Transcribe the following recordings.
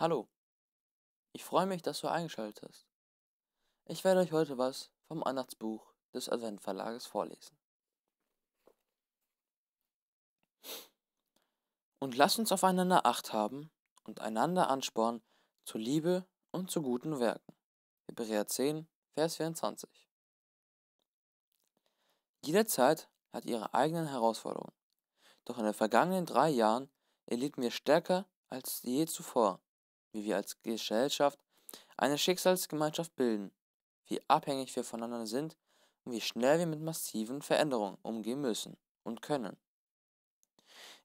Hallo, ich freue mich, dass du eingeschaltet hast. Ich werde euch heute was vom Weihnachtsbuch des Adventverlages vorlesen. Und lasst uns aufeinander Acht haben und einander anspornen zu Liebe und zu guten Werken. Hebräer 10, Vers 24. Jede Zeit hat ihre eigenen Herausforderungen. Doch in den vergangenen drei Jahren erlitten wir stärker als je zuvor wie wir als Gesellschaft eine Schicksalsgemeinschaft bilden, wie abhängig wir voneinander sind und wie schnell wir mit massiven Veränderungen umgehen müssen und können.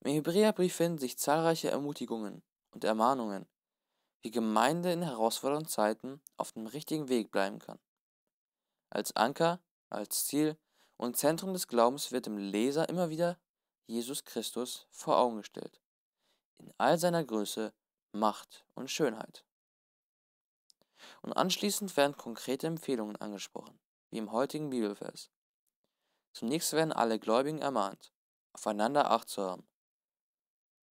Im Hebräerbrief finden sich zahlreiche Ermutigungen und Ermahnungen, wie Gemeinde in herausfordernden Zeiten auf dem richtigen Weg bleiben kann. Als Anker, als Ziel und Zentrum des Glaubens wird dem Leser immer wieder Jesus Christus vor Augen gestellt, in all seiner Größe Macht und Schönheit. Und anschließend werden konkrete Empfehlungen angesprochen, wie im heutigen Bibelvers. Zunächst werden alle Gläubigen ermahnt, aufeinander Acht zu haben.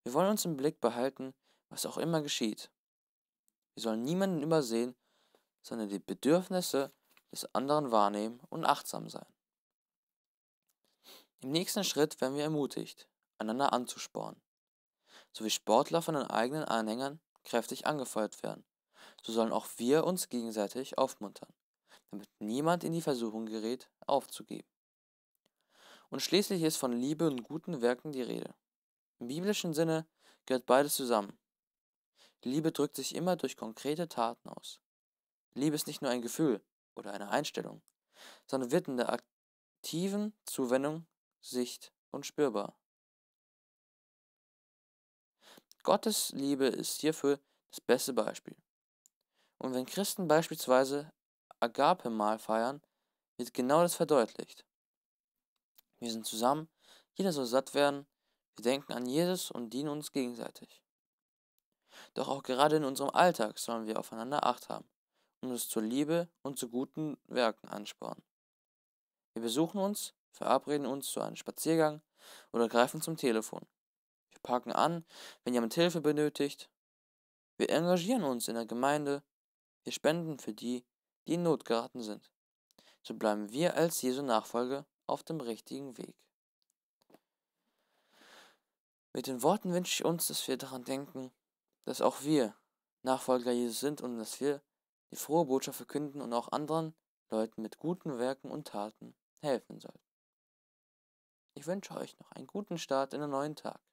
Wir wollen uns im Blick behalten, was auch immer geschieht. Wir sollen niemanden übersehen, sondern die Bedürfnisse des anderen wahrnehmen und achtsam sein. Im nächsten Schritt werden wir ermutigt, einander anzuspornen, sowie Sportler von den eigenen Anhängern kräftig angefeuert werden. So sollen auch wir uns gegenseitig aufmuntern, damit niemand in die Versuchung gerät, aufzugeben. Und schließlich ist von Liebe und guten Werken die Rede. Im biblischen Sinne gehört beides zusammen. Liebe drückt sich immer durch konkrete Taten aus. Liebe ist nicht nur ein Gefühl oder eine Einstellung, sondern wird in der aktiven Zuwendung sicht- und spürbar. Gottes Liebe ist hierfür das beste Beispiel. Und wenn Christen beispielsweise Agape-Mahl feiern, wird genau das verdeutlicht. Wir sind zusammen, jeder soll satt werden, wir denken an Jesus und dienen uns gegenseitig. Doch auch gerade in unserem Alltag sollen wir aufeinander Acht haben und uns zur Liebe und zu guten Werken anspornen. Wir besuchen uns, verabreden uns zu einem Spaziergang oder greifen zum Telefon. Wir packen an, wenn jemand Hilfe benötigt. Wir engagieren uns in der Gemeinde. Wir spenden für die, die in Not geraten sind. So bleiben wir als Jesu Nachfolger auf dem richtigen Weg. Mit den Worten wünsche ich uns, dass wir daran denken, dass auch wir Nachfolger Jesus sind und dass wir die frohe Botschaft verkünden und auch anderen Leuten mit guten Werken und Taten helfen sollten. Ich wünsche euch noch einen guten Start in den neuen Tag.